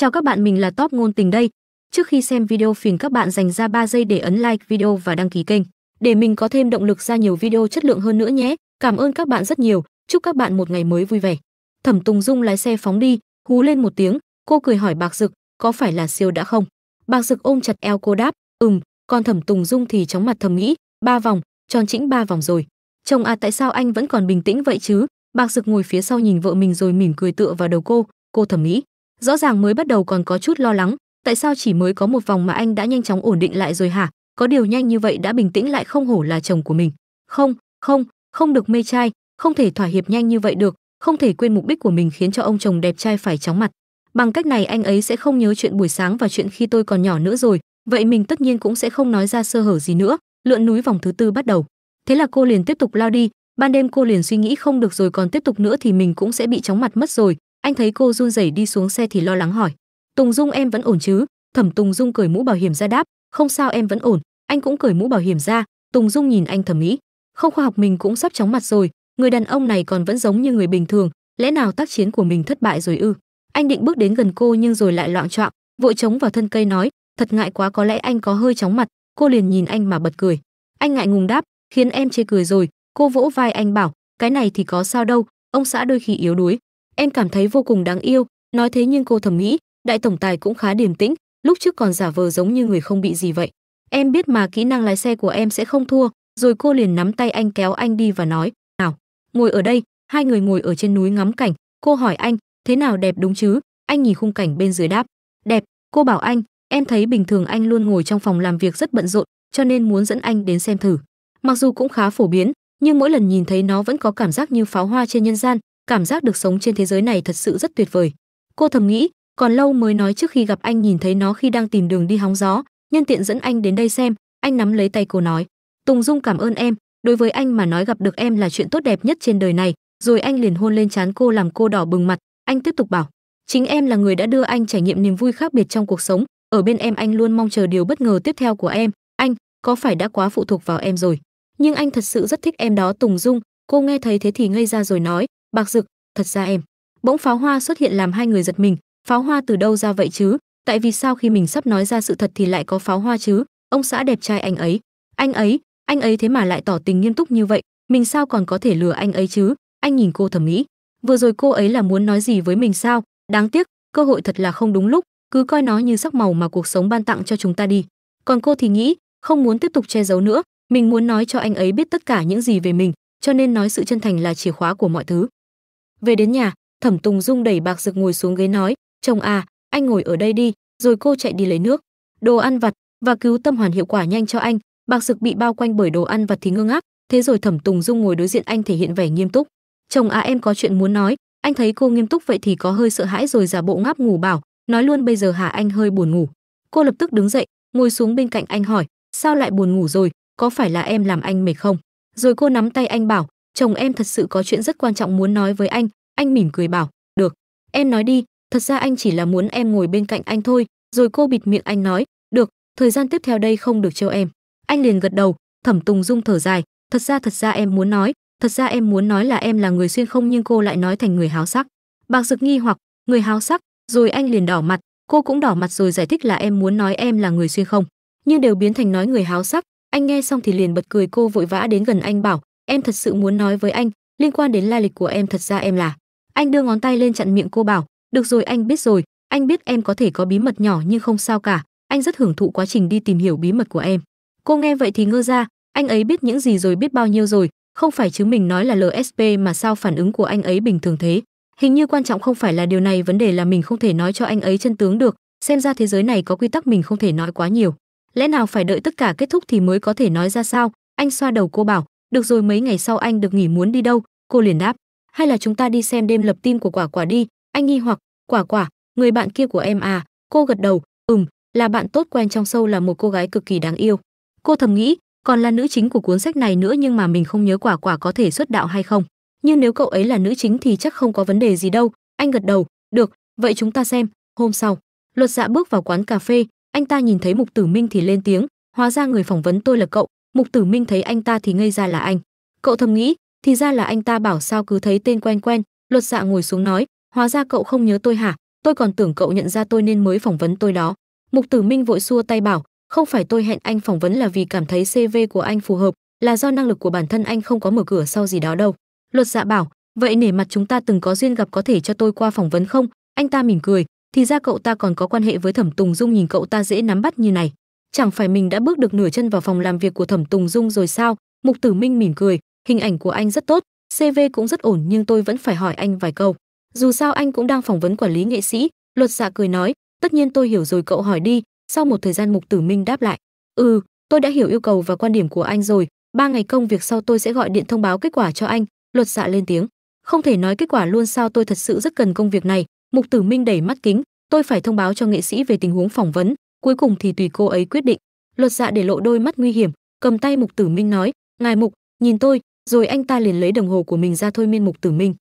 Chào các bạn, mình là Top ngôn tình đây. Trước khi xem video phiền các bạn dành ra 3 giây để ấn like video và đăng ký kênh để mình có thêm động lực ra nhiều video chất lượng hơn nữa nhé. Cảm ơn các bạn rất nhiều, chúc các bạn một ngày mới vui vẻ. Thẩm Tùng Dung lái xe phóng đi, hú lên một tiếng, cô cười hỏi Bạc Dực, có phải là siêu đã không? Bạc Dực ôm chặt eo cô đáp, "Ừm." Còn Thẩm Tùng Dung thì chóng mặt thầm nghĩ, ba vòng, tròn chỉnh ba vòng rồi. Chồng à tại sao anh vẫn còn bình tĩnh vậy chứ? Bạc Dực ngồi phía sau nhìn vợ mình rồi mỉm cười tựa vào đầu cô, cô thầm nghĩ, rõ ràng mới bắt đầu còn có chút lo lắng tại sao chỉ mới có một vòng mà anh đã nhanh chóng ổn định lại rồi hả có điều nhanh như vậy đã bình tĩnh lại không hổ là chồng của mình không không không được mê trai không thể thỏa hiệp nhanh như vậy được không thể quên mục đích của mình khiến cho ông chồng đẹp trai phải chóng mặt bằng cách này anh ấy sẽ không nhớ chuyện buổi sáng và chuyện khi tôi còn nhỏ nữa rồi vậy mình tất nhiên cũng sẽ không nói ra sơ hở gì nữa lượn núi vòng thứ tư bắt đầu thế là cô liền tiếp tục lao đi ban đêm cô liền suy nghĩ không được rồi còn tiếp tục nữa thì mình cũng sẽ bị chóng mặt mất rồi anh thấy cô run rẩy đi xuống xe thì lo lắng hỏi tùng dung em vẫn ổn chứ thẩm tùng dung cởi mũ bảo hiểm ra đáp không sao em vẫn ổn anh cũng cởi mũ bảo hiểm ra tùng dung nhìn anh thẩm mỹ không khoa học mình cũng sắp chóng mặt rồi người đàn ông này còn vẫn giống như người bình thường lẽ nào tác chiến của mình thất bại rồi ư anh định bước đến gần cô nhưng rồi lại loạn choạng vội chống vào thân cây nói thật ngại quá có lẽ anh có hơi chóng mặt cô liền nhìn anh mà bật cười anh ngại ngùng đáp khiến em chê cười rồi cô vỗ vai anh bảo cái này thì có sao đâu ông xã đôi khi yếu đuối em cảm thấy vô cùng đáng yêu nói thế nhưng cô thầm nghĩ đại tổng tài cũng khá điềm tĩnh lúc trước còn giả vờ giống như người không bị gì vậy em biết mà kỹ năng lái xe của em sẽ không thua rồi cô liền nắm tay anh kéo anh đi và nói nào ngồi ở đây hai người ngồi ở trên núi ngắm cảnh cô hỏi anh thế nào đẹp đúng chứ anh nhìn khung cảnh bên dưới đáp đẹp cô bảo anh em thấy bình thường anh luôn ngồi trong phòng làm việc rất bận rộn cho nên muốn dẫn anh đến xem thử mặc dù cũng khá phổ biến nhưng mỗi lần nhìn thấy nó vẫn có cảm giác như pháo hoa trên nhân gian cảm giác được sống trên thế giới này thật sự rất tuyệt vời cô thầm nghĩ còn lâu mới nói trước khi gặp anh nhìn thấy nó khi đang tìm đường đi hóng gió nhân tiện dẫn anh đến đây xem anh nắm lấy tay cô nói tùng dung cảm ơn em đối với anh mà nói gặp được em là chuyện tốt đẹp nhất trên đời này rồi anh liền hôn lên trán cô làm cô đỏ bừng mặt anh tiếp tục bảo chính em là người đã đưa anh trải nghiệm niềm vui khác biệt trong cuộc sống ở bên em anh luôn mong chờ điều bất ngờ tiếp theo của em anh có phải đã quá phụ thuộc vào em rồi nhưng anh thật sự rất thích em đó tùng dung cô nghe thấy thế thì ngây ra rồi nói bạc rực thật ra em bỗng pháo hoa xuất hiện làm hai người giật mình pháo hoa từ đâu ra vậy chứ tại vì sao khi mình sắp nói ra sự thật thì lại có pháo hoa chứ ông xã đẹp trai anh ấy anh ấy anh ấy thế mà lại tỏ tình nghiêm túc như vậy mình sao còn có thể lừa anh ấy chứ anh nhìn cô thẩm mỹ vừa rồi cô ấy là muốn nói gì với mình sao đáng tiếc cơ hội thật là không đúng lúc cứ coi nó như sắc màu mà cuộc sống ban tặng cho chúng ta đi còn cô thì nghĩ không muốn tiếp tục che giấu nữa mình muốn nói cho anh ấy biết tất cả những gì về mình cho nên nói sự chân thành là chìa khóa của mọi thứ về đến nhà, Thẩm Tùng Dung đẩy Bạc Dực ngồi xuống ghế nói, "Chồng à, anh ngồi ở đây đi, rồi cô chạy đi lấy nước. Đồ ăn vặt và cứu tâm hoàn hiệu quả nhanh cho anh." Bạc Dực bị bao quanh bởi đồ ăn vặt thì ngưng ngác, thế rồi Thẩm Tùng Dung ngồi đối diện anh thể hiện vẻ nghiêm túc. "Chồng à, em có chuyện muốn nói." Anh thấy cô nghiêm túc vậy thì có hơi sợ hãi rồi giả bộ ngáp ngủ bảo, nói luôn bây giờ hả anh hơi buồn ngủ. Cô lập tức đứng dậy, ngồi xuống bên cạnh anh hỏi, "Sao lại buồn ngủ rồi, có phải là em làm anh mệt không?" Rồi cô nắm tay anh bảo, chồng em thật sự có chuyện rất quan trọng muốn nói với anh anh mỉm cười bảo được em nói đi thật ra anh chỉ là muốn em ngồi bên cạnh anh thôi rồi cô bịt miệng anh nói được thời gian tiếp theo đây không được trêu em anh liền gật đầu thẩm tùng dung thở dài thật ra thật ra em muốn nói thật ra em muốn nói là em là người xuyên không nhưng cô lại nói thành người háo sắc bạc dực nghi hoặc người háo sắc rồi anh liền đỏ mặt cô cũng đỏ mặt rồi giải thích là em muốn nói em là người xuyên không nhưng đều biến thành nói người háo sắc anh nghe xong thì liền bật cười cô vội vã đến gần anh bảo em thật sự muốn nói với anh liên quan đến lai lịch của em thật ra em là anh đưa ngón tay lên chặn miệng cô bảo được rồi anh biết rồi anh biết em có thể có bí mật nhỏ nhưng không sao cả anh rất hưởng thụ quá trình đi tìm hiểu bí mật của em cô nghe vậy thì ngơ ra anh ấy biết những gì rồi biết bao nhiêu rồi không phải chứ mình nói là lsp mà sao phản ứng của anh ấy bình thường thế hình như quan trọng không phải là điều này vấn đề là mình không thể nói cho anh ấy chân tướng được xem ra thế giới này có quy tắc mình không thể nói quá nhiều lẽ nào phải đợi tất cả kết thúc thì mới có thể nói ra sao anh xoa đầu cô bảo được rồi mấy ngày sau anh được nghỉ muốn đi đâu cô liền đáp hay là chúng ta đi xem đêm lập tim của quả quả đi anh nghi hoặc quả quả người bạn kia của em à cô gật đầu ừm là bạn tốt quen trong sâu là một cô gái cực kỳ đáng yêu cô thầm nghĩ còn là nữ chính của cuốn sách này nữa nhưng mà mình không nhớ quả quả có thể xuất đạo hay không nhưng nếu cậu ấy là nữ chính thì chắc không có vấn đề gì đâu anh gật đầu được vậy chúng ta xem hôm sau luật dạ bước vào quán cà phê anh ta nhìn thấy mục tử minh thì lên tiếng hóa ra người phỏng vấn tôi là cậu mục tử minh thấy anh ta thì ngây ra là anh cậu thầm nghĩ thì ra là anh ta bảo sao cứ thấy tên quen quen luật dạ ngồi xuống nói hóa ra cậu không nhớ tôi hả tôi còn tưởng cậu nhận ra tôi nên mới phỏng vấn tôi đó mục tử minh vội xua tay bảo không phải tôi hẹn anh phỏng vấn là vì cảm thấy cv của anh phù hợp là do năng lực của bản thân anh không có mở cửa sau gì đó đâu luật dạ bảo vậy nể mặt chúng ta từng có duyên gặp có thể cho tôi qua phỏng vấn không anh ta mỉm cười thì ra cậu ta còn có quan hệ với thẩm tùng dung nhìn cậu ta dễ nắm bắt như này chẳng phải mình đã bước được nửa chân vào phòng làm việc của Thẩm Tùng Dung rồi sao? Mục Tử Minh mỉm cười, hình ảnh của anh rất tốt, CV cũng rất ổn nhưng tôi vẫn phải hỏi anh vài câu. Dù sao anh cũng đang phỏng vấn quản lý nghệ sĩ, luật dạ cười nói, tất nhiên tôi hiểu rồi cậu hỏi đi, sau một thời gian Mục Tử Minh đáp lại, ừ, tôi đã hiểu yêu cầu và quan điểm của anh rồi, ba ngày công việc sau tôi sẽ gọi điện thông báo kết quả cho anh, luật dạ lên tiếng. Không thể nói kết quả luôn sao tôi thật sự rất cần công việc này, Mục Tử Minh đẩy mắt kính, tôi phải thông báo cho nghệ sĩ về tình huống phỏng vấn, Cuối cùng thì tùy cô ấy quyết định. Luật Dạ để lộ đôi mắt nguy hiểm, cầm tay Mục Tử Minh nói, "Ngài Mục, nhìn tôi." Rồi anh ta liền lấy đồng hồ của mình ra thôi miên Mục Tử Minh.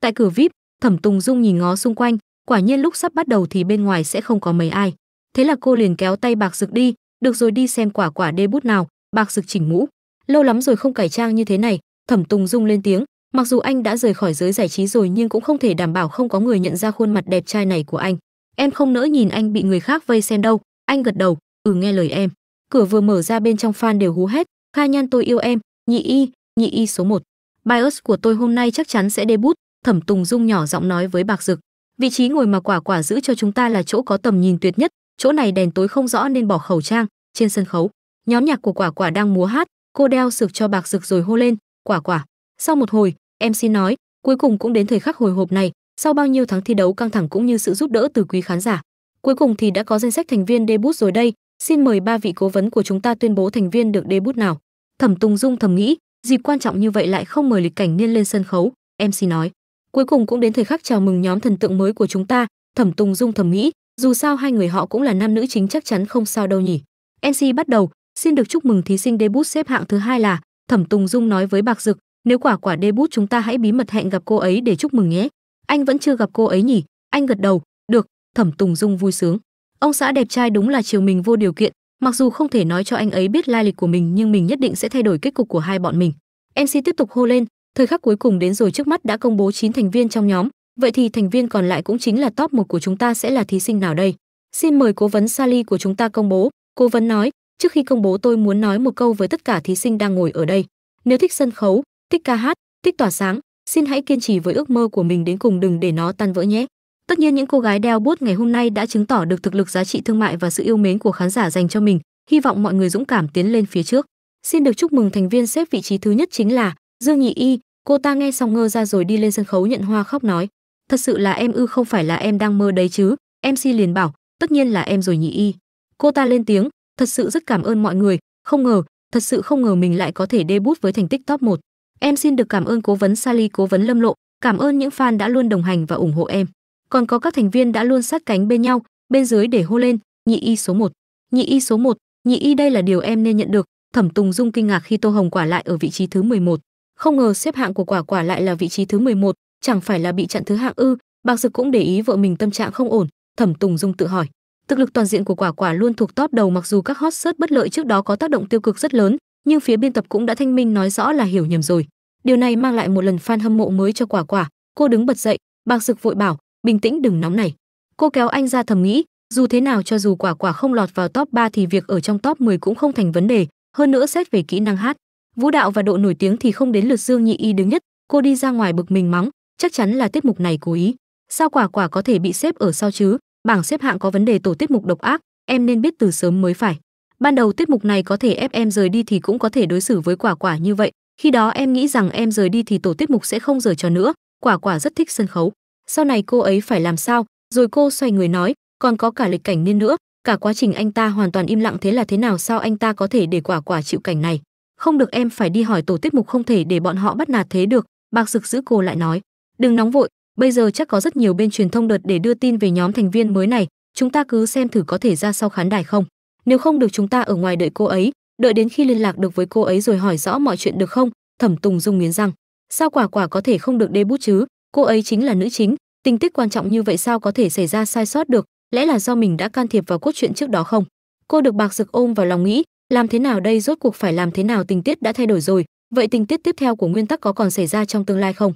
Tại cửa VIP, Thẩm Tùng Dung nhìn ngó xung quanh, quả nhiên lúc sắp bắt đầu thì bên ngoài sẽ không có mấy ai. Thế là cô liền kéo tay Bạc Dực đi, "Được rồi đi xem quả quả đê bút nào." Bạc Dực chỉnh mũ, lâu lắm rồi không cải trang như thế này, Thẩm Tùng Dung lên tiếng, mặc dù anh đã rời khỏi giới giải trí rồi nhưng cũng không thể đảm bảo không có người nhận ra khuôn mặt đẹp trai này của anh em không nỡ nhìn anh bị người khác vây xem đâu anh gật đầu ừ nghe lời em cửa vừa mở ra bên trong fan đều hú hét kha nhan tôi yêu em nhị y nhị y số 1. bios của tôi hôm nay chắc chắn sẽ debut thẩm tùng dung nhỏ giọng nói với bạc dực vị trí ngồi mà quả quả giữ cho chúng ta là chỗ có tầm nhìn tuyệt nhất chỗ này đèn tối không rõ nên bỏ khẩu trang trên sân khấu nhóm nhạc của quả quả đang múa hát cô đeo sực cho bạc dực rồi hô lên quả quả sau một hồi mc nói cuối cùng cũng đến thời khắc hồi hộp này sau bao nhiêu tháng thi đấu căng thẳng cũng như sự giúp đỡ từ quý khán giả, cuối cùng thì đã có danh sách thành viên debut rồi đây, xin mời ba vị cố vấn của chúng ta tuyên bố thành viên được debut nào. Thẩm Tùng Dung thầm nghĩ, dịp quan trọng như vậy lại không mời Lịch Cảnh Niên lên sân khấu, MC nói. Cuối cùng cũng đến thời khắc chào mừng nhóm thần tượng mới của chúng ta, Thẩm Tùng Dung thầm nghĩ, dù sao hai người họ cũng là nam nữ chính chắc chắn không sao đâu nhỉ. MC bắt đầu, xin được chúc mừng thí sinh debut xếp hạng thứ hai là Thẩm Tùng Dung nói với Bạc Dực, nếu quả quả debut chúng ta hãy bí mật hẹn gặp cô ấy để chúc mừng nhé anh vẫn chưa gặp cô ấy nhỉ anh gật đầu được thẩm tùng dung vui sướng ông xã đẹp trai đúng là chiều mình vô điều kiện mặc dù không thể nói cho anh ấy biết lai lịch của mình nhưng mình nhất định sẽ thay đổi kết cục của hai bọn mình mc tiếp tục hô lên thời khắc cuối cùng đến rồi trước mắt đã công bố 9 thành viên trong nhóm vậy thì thành viên còn lại cũng chính là top một của chúng ta sẽ là thí sinh nào đây xin mời cố vấn sally của chúng ta công bố cố vấn nói trước khi công bố tôi muốn nói một câu với tất cả thí sinh đang ngồi ở đây nếu thích sân khấu thích ca hát thích tỏa sáng xin hãy kiên trì với ước mơ của mình đến cùng đừng để nó tan vỡ nhé. Tất nhiên những cô gái đeo bút ngày hôm nay đã chứng tỏ được thực lực giá trị thương mại và sự yêu mến của khán giả dành cho mình, hy vọng mọi người dũng cảm tiến lên phía trước. Xin được chúc mừng thành viên xếp vị trí thứ nhất chính là Dương Nhị Y, cô ta nghe xong ngơ ra rồi đi lên sân khấu nhận hoa khóc nói, thật sự là em ư không phải là em đang mơ đấy chứ, MC liền bảo, tất nhiên là em rồi Nhị Y. Cô ta lên tiếng, thật sự rất cảm ơn mọi người, không ngờ, thật sự không ngờ mình lại có thể debut với thành tích top 1. Em xin được cảm ơn cố vấn Sally cố vấn Lâm Lộ, cảm ơn những fan đã luôn đồng hành và ủng hộ em. Còn có các thành viên đã luôn sát cánh bên nhau, bên dưới để hô lên, nhị y số 1. Nhị y số 1, nhị y đây là điều em nên nhận được. Thẩm Tùng Dung kinh ngạc khi Tô Hồng quả lại ở vị trí thứ 11. Không ngờ xếp hạng của quả quả lại là vị trí thứ 11, chẳng phải là bị chặn thứ hạng ư? Bạc Dực cũng để ý vợ mình tâm trạng không ổn, Thẩm Tùng Dung tự hỏi. Thực lực toàn diện của quả quả luôn thuộc top đầu mặc dù các hot search bất lợi trước đó có tác động tiêu cực rất lớn, nhưng phía biên tập cũng đã thanh minh nói rõ là hiểu nhầm rồi điều này mang lại một lần fan hâm mộ mới cho quả quả cô đứng bật dậy bạc dực vội bảo bình tĩnh đừng nóng này cô kéo anh ra thầm nghĩ dù thế nào cho dù quả quả không lọt vào top 3 thì việc ở trong top 10 cũng không thành vấn đề hơn nữa xét về kỹ năng hát vũ đạo và độ nổi tiếng thì không đến lượt dương nhị y đứng nhất cô đi ra ngoài bực mình mắng chắc chắn là tiết mục này cố ý sao quả quả có thể bị xếp ở sau chứ bảng xếp hạng có vấn đề tổ tiết mục độc ác em nên biết từ sớm mới phải ban đầu tiết mục này có thể ép em rời đi thì cũng có thể đối xử với quả quả như vậy khi đó em nghĩ rằng em rời đi thì tổ tiết mục sẽ không giở trò nữa quả quả rất thích sân khấu sau này cô ấy phải làm sao rồi cô xoay người nói còn có cả lịch cảnh niên nữa cả quá trình anh ta hoàn toàn im lặng thế là thế nào sao anh ta có thể để quả quả chịu cảnh này không được em phải đi hỏi tổ tiết mục không thể để bọn họ bắt nạt thế được bạc rực giữ cô lại nói đừng nóng vội bây giờ chắc có rất nhiều bên truyền thông đợt để đưa tin về nhóm thành viên mới này chúng ta cứ xem thử có thể ra sau khán đài không nếu không được chúng ta ở ngoài đợi cô ấy đợi đến khi liên lạc được với cô ấy rồi hỏi rõ mọi chuyện được không thẩm tùng dung nghiến rằng sao quả quả có thể không được đê bút chứ cô ấy chính là nữ chính tình tiết quan trọng như vậy sao có thể xảy ra sai sót được lẽ là do mình đã can thiệp vào cốt truyện trước đó không cô được bạc rực ôm vào lòng nghĩ làm thế nào đây rốt cuộc phải làm thế nào tình tiết đã thay đổi rồi vậy tình tiết tiếp theo của nguyên tắc có còn xảy ra trong tương lai không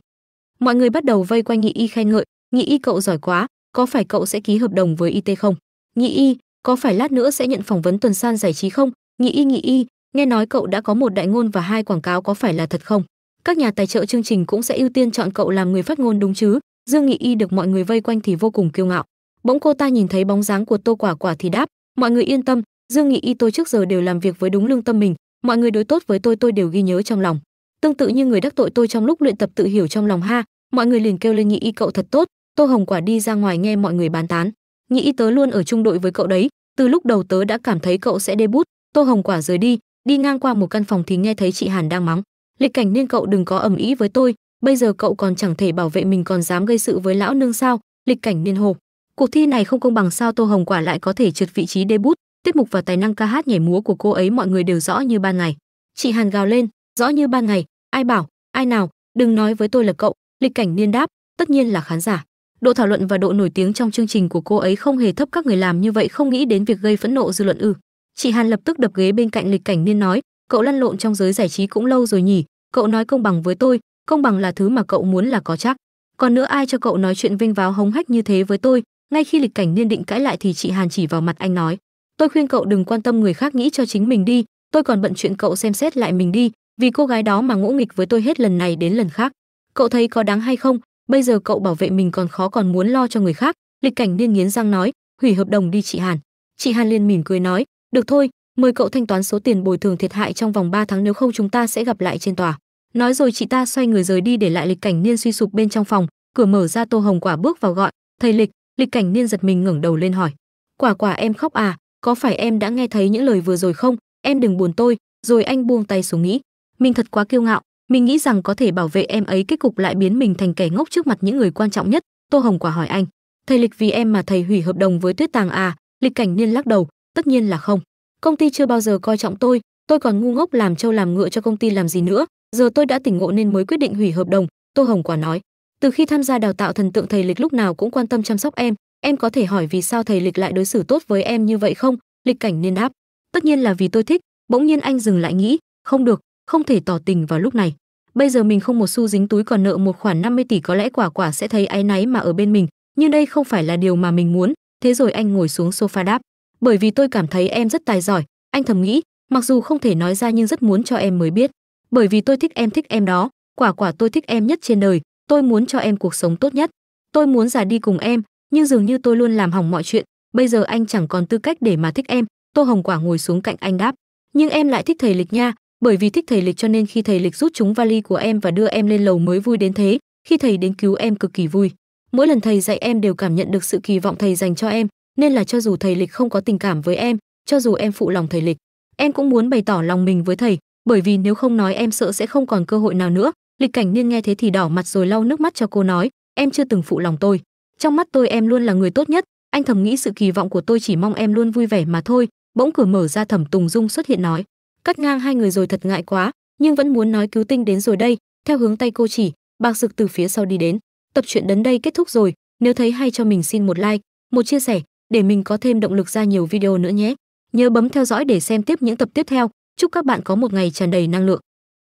mọi người bắt đầu vây quanh nhị y khen ngợi nhị y cậu giỏi quá có phải cậu sẽ ký hợp đồng với y tế không nhị y có phải lát nữa sẽ nhận phỏng vấn tuần san giải trí không nhị y nhị y nghe nói cậu đã có một đại ngôn và hai quảng cáo có phải là thật không các nhà tài trợ chương trình cũng sẽ ưu tiên chọn cậu làm người phát ngôn đúng chứ dương nhị y được mọi người vây quanh thì vô cùng kiêu ngạo bỗng cô ta nhìn thấy bóng dáng của tô quả quả thì đáp mọi người yên tâm dương nhị y tôi trước giờ đều làm việc với đúng lương tâm mình mọi người đối tốt với tôi tôi đều ghi nhớ trong lòng tương tự như người đắc tội tôi trong lúc luyện tập tự hiểu trong lòng ha mọi người liền kêu lên nhị y cậu thật tốt tô hồng quả đi ra ngoài nghe mọi người bàn tán nghĩ tớ luôn ở chung đội với cậu đấy từ lúc đầu tớ đã cảm thấy cậu sẽ debut. tô hồng quả rời đi đi ngang qua một căn phòng thì nghe thấy chị hàn đang mắng lịch cảnh nên cậu đừng có ầm ĩ với tôi bây giờ cậu còn chẳng thể bảo vệ mình còn dám gây sự với lão nương sao lịch cảnh niên hồ cuộc thi này không công bằng sao tô hồng quả lại có thể trượt vị trí debut. bút tiết mục và tài năng ca hát nhảy múa của cô ấy mọi người đều rõ như ban ngày chị hàn gào lên rõ như ban ngày ai bảo ai nào đừng nói với tôi là cậu lịch cảnh niên đáp tất nhiên là khán giả độ thảo luận và độ nổi tiếng trong chương trình của cô ấy không hề thấp các người làm như vậy không nghĩ đến việc gây phẫn nộ dư luận ư chị hàn lập tức đập ghế bên cạnh lịch cảnh niên nói cậu lăn lộn trong giới giải trí cũng lâu rồi nhỉ cậu nói công bằng với tôi công bằng là thứ mà cậu muốn là có chắc còn nữa ai cho cậu nói chuyện vinh váo hống hách như thế với tôi ngay khi lịch cảnh niên định cãi lại thì chị hàn chỉ vào mặt anh nói tôi khuyên cậu đừng quan tâm người khác nghĩ cho chính mình đi tôi còn bận chuyện cậu xem xét lại mình đi vì cô gái đó mà ngỗ nghịch với tôi hết lần này đến lần khác cậu thấy có đáng hay không bây giờ cậu bảo vệ mình còn khó còn muốn lo cho người khác lịch cảnh niên nghiến răng nói hủy hợp đồng đi chị hàn chị hàn liền mỉm cười nói được thôi mời cậu thanh toán số tiền bồi thường thiệt hại trong vòng 3 tháng nếu không chúng ta sẽ gặp lại trên tòa nói rồi chị ta xoay người rời đi để lại lịch cảnh niên suy sụp bên trong phòng cửa mở ra tô hồng quả bước vào gọi thầy lịch lịch cảnh niên giật mình ngẩng đầu lên hỏi quả quả em khóc à có phải em đã nghe thấy những lời vừa rồi không em đừng buồn tôi rồi anh buông tay xuống nghĩ mình thật quá kiêu ngạo mình nghĩ rằng có thể bảo vệ em ấy kết cục lại biến mình thành kẻ ngốc trước mặt những người quan trọng nhất tô hồng quả hỏi anh thầy lịch vì em mà thầy hủy hợp đồng với tuyết tàng à lịch cảnh niên lắc đầu tất nhiên là không công ty chưa bao giờ coi trọng tôi tôi còn ngu ngốc làm trâu làm ngựa cho công ty làm gì nữa giờ tôi đã tỉnh ngộ nên mới quyết định hủy hợp đồng tô hồng quả nói từ khi tham gia đào tạo thần tượng thầy lịch lúc nào cũng quan tâm chăm sóc em em có thể hỏi vì sao thầy lịch lại đối xử tốt với em như vậy không lịch cảnh niên đáp tất nhiên là vì tôi thích bỗng nhiên anh dừng lại nghĩ không được không thể tỏ tình vào lúc này bây giờ mình không một xu dính túi còn nợ một khoản 50 tỷ có lẽ quả quả sẽ thấy áy náy mà ở bên mình nhưng đây không phải là điều mà mình muốn thế rồi anh ngồi xuống sofa đáp bởi vì tôi cảm thấy em rất tài giỏi anh thầm nghĩ mặc dù không thể nói ra nhưng rất muốn cho em mới biết bởi vì tôi thích em thích em đó quả quả tôi thích em nhất trên đời tôi muốn cho em cuộc sống tốt nhất tôi muốn già đi cùng em nhưng dường như tôi luôn làm hỏng mọi chuyện bây giờ anh chẳng còn tư cách để mà thích em tô hồng quả ngồi xuống cạnh anh đáp nhưng em lại thích thầy lịch nha bởi vì thích thầy lịch cho nên khi thầy lịch rút chúng vali của em và đưa em lên lầu mới vui đến thế khi thầy đến cứu em cực kỳ vui mỗi lần thầy dạy em đều cảm nhận được sự kỳ vọng thầy dành cho em nên là cho dù thầy lịch không có tình cảm với em cho dù em phụ lòng thầy lịch em cũng muốn bày tỏ lòng mình với thầy bởi vì nếu không nói em sợ sẽ không còn cơ hội nào nữa lịch cảnh niên nghe thế thì đỏ mặt rồi lau nước mắt cho cô nói em chưa từng phụ lòng tôi trong mắt tôi em luôn là người tốt nhất anh thầm nghĩ sự kỳ vọng của tôi chỉ mong em luôn vui vẻ mà thôi bỗng cửa mở ra thẩm tùng dung xuất hiện nói cắt ngang hai người rồi thật ngại quá nhưng vẫn muốn nói cứu tinh đến rồi đây theo hướng tay cô chỉ bạc dực từ phía sau đi đến tập truyện đến đây kết thúc rồi nếu thấy hay cho mình xin một like một chia sẻ để mình có thêm động lực ra nhiều video nữa nhé nhớ bấm theo dõi để xem tiếp những tập tiếp theo chúc các bạn có một ngày tràn đầy năng lượng